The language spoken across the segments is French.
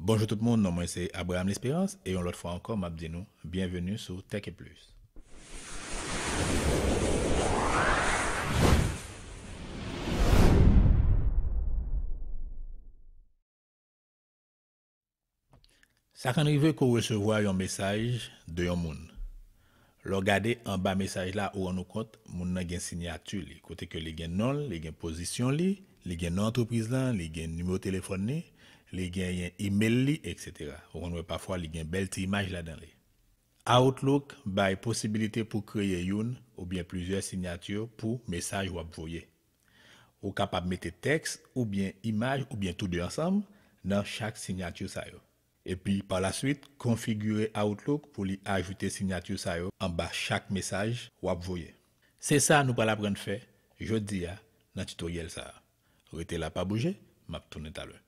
Bonjour tout le monde, moi c'est Abraham L'Espérance et on l'autre fois encore, m'a bienvenue sur Tech et Plus. Ça quand arrive qu'on recevoir un message de un Regardez en bas message là où on nous compte, moun nan gen signature li, côté que li gen nom, li gen position li, li gen entreprise là, li gen numéro téléphone les gagnent email, etc. On voit parfois les gagnent belle image là-dedans. Outlook by possibilité pour créer une ou bien plusieurs signatures pour messages ou envoyer. Ou capable mettre texte ou bien image ou bien tout deux ensemble dans chaque signature ça Et puis par la suite, configurer Outlook pour lui ajouter signature ça en bas chaque message ou envoyer. C'est ça nous allons apprendre faire jeudi hein, dans le tutoriel ça. Restez là pas bouger, m'a tourner tout à l'heure.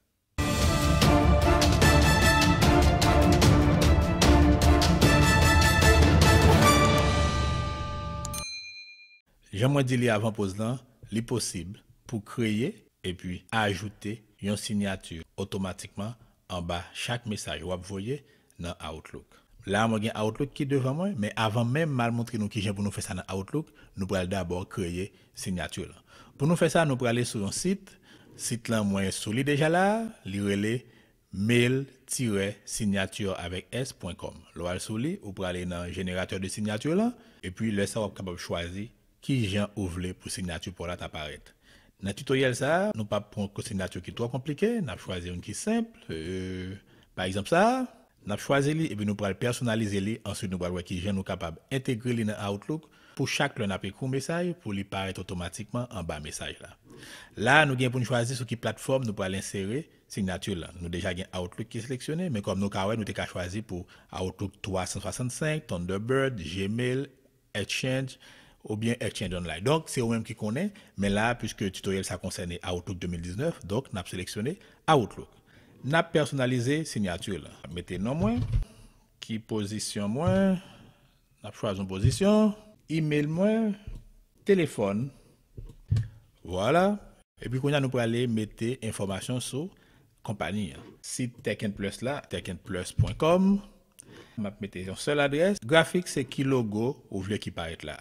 J'aimerais dire avant poser, là, possible pour créer et puis ajouter une signature automatiquement en bas chaque message ou Voyez dans Outlook. Là, moi j'ai Outlook qui est devant moi, mais avant même mal montrer nous qui j'ai pour nous faire ça dans Outlook, nous allons d'abord créer signature Pour nous faire ça, nous pour aller sur un site, site là moins est déjà là, li mail-signatureaveks.com Lo al sou li, ou prale nan jenerateur de signature lan, epi lè sa wap kapab chwazi ki jen ou vle pou signature pou lat aparet. Nan tutorial sa, nou pap pran kon signature ki to wap komplike, nap chwazi un ki simple, euh, par exemple sa, nap chwazi li, epi nou pral personalize li, ansou nou wap wak ki jen nou kapab integri li nan Outlook, pou chak lè nan api kou mesay, pou li paret otomatikman an ba mesay la. La nou gen pou nou chwazi sou ki platform nou pral insere, signature là. Nous déjà Outlook qui est sélectionné, mais comme nous avons nous avons choisi pour Outlook 365, Thunderbird, Gmail, Exchange ou bien Exchange Online. Donc, c'est vous-même qui connaît, mais là, puisque le tutoriel ça concernait Outlook 2019, donc nous avons sélectionné Outlook. Nous avons personnalisé signature Mettez nom moins, qui position moins, nous avons choisi une position, email moins, téléphone. Voilà. Et puis, nous pouvons aller mettre information sur compagnie. Hein. Site Tekken Plus là, je M'a mettez une seule adresse. Graphique, c'est qui logo ou vieux qui paraît là.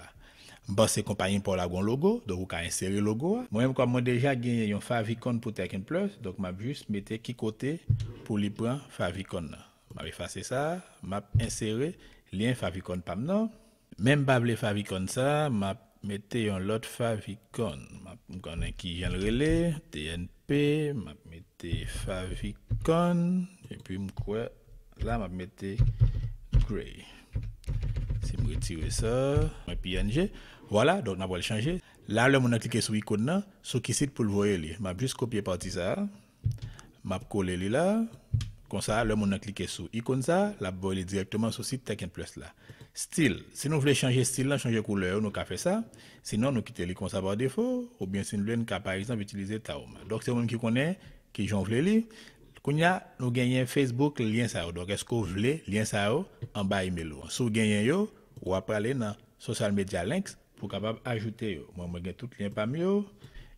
Bon, c'est compagnie pour la bon logo, donc vous pouvez insérer le logo. Moi-même, comme moi déjà gagné un favicon pour TechNplus, Plus, donc m'a juste mettre qui côté pour les prendre favicon. M'a effacé ça, m'a inséré lien favicon pas maintenant Même pas le favicon ça, m'a mettez un autre favicon. M'a un qui vient le relais, TNP, m'a mettre Te favicon. E pi mkwe la map mette grey. Se mwetire sa. Mwen pi enje. Wala. Dok nan wale chanje. La lè mwen a klike sou ikon nan. Sou ki sit pou lvoye li. Map jis kopye parti sa. Map kole li la. Konsa lè mwen a klike sou ikon sa. Lap boye li direktman sou sit Tekken Plus la. Stil. Se nou wale chanje stil nan. Chanje kouleur. Nou ka fe sa. Senon nou kite li konsa bwa defo. Ou bien sin lwen ka parizan vytilize ta ouman. Dok se mwen ki konen. qui voulais li, kounya nous gagné Facebook lien ça donc est-ce que vous voulez lien ça oh, en bas email oh. si vous gagnez yo ou après aller dans social media links pour capable ajouter yo moi moi tout lien parmi yo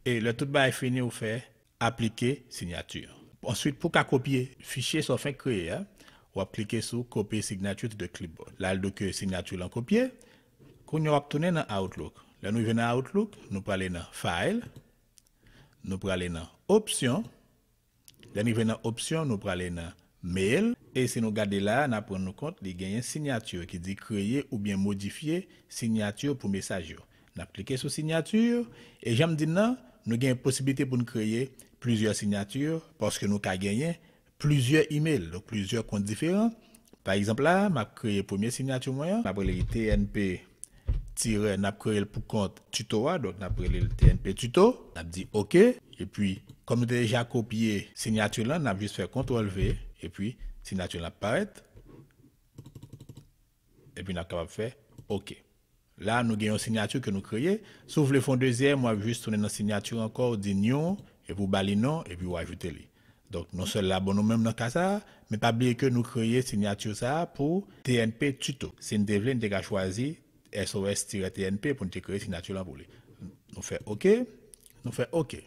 et le tout est fini ou fait appliquer signature ensuite pour copier fichier sur fin créer hein. ou cliquer sur copier signature de clipboard là le que signature en copier kounya obtenir dans Outlook là nous venons à Outlook nous parlons dans file nous parlons dans options dans option, nous prenons dans mail. Et si nous regardons là, nous prenons compte, il y une signature qui dit créer ou bien modifier signature pour message. Nous cliquons sur signature et j'aime dire non, nous avons une possibilité pour créer plusieurs signatures parce que nous avons gagné plusieurs emails, donc plusieurs comptes différents. Par exemple là, m'a créé première signature moyen, m'a le TNP tire n'a créé pour compte tuto donc n'a le TNP tuto, n'a dit OK et puis, comme déjà copié, signature là, on a juste fait CTRL V. Et puis, signature là apparaît. Et puis, on a capable faire OK. Là, nous avons une signature que nous créons. Sauf le fond deuxième, on va juste tourner dans signature encore, d'union, et vous balinons, et puis vous ajoutez les. Donc, non là bon, nous-mêmes dans ça, mais pas oublier que nous créons signature ça pour TNP tuto. C'est une nous avons choisi SOS-TNP pour nous créer signature pour Nous faisons OK, nous faisons OK.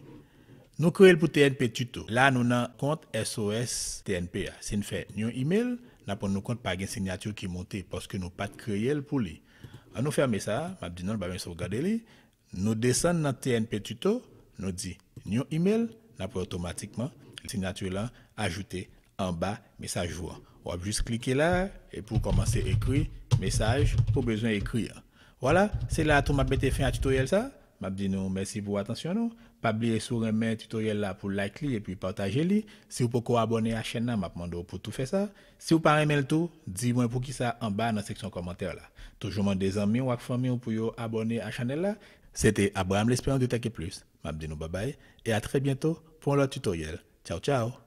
Nous créons pour TNP Tuto. Là, nous avons un compte SOS TNPA. Si nous faisons un email, nous avons un compte par une signature qui monte parce que nous n'avons pas pour lui. nous fermer ça, nous avons dit non, nous avons Nous descendons dans TNP Tuto, nous disons un email, nous avons automatiquement la signature en bas, message voix. On juste cliquer là et pour commencer à écrire, message pour besoin écrire Voilà, c'est là que nous avons fait un tutoriel ça. Je merci pour votre attention Pas oublier sur un tutoriel là pour liker et puis partager Si vous pouvez vous abonner à la chaîne vous demande pour tout faire ça. Si vous pas aimer le tout, dis-moi pour qui ça en bas dans la section commentaire là. Toujours des amis ou famille pour vous abonner à la chaîne là. C'était Abraham Lespérance de Tech Plus. Je vous bye bye et à très bientôt pour le tutoriel. Ciao ciao.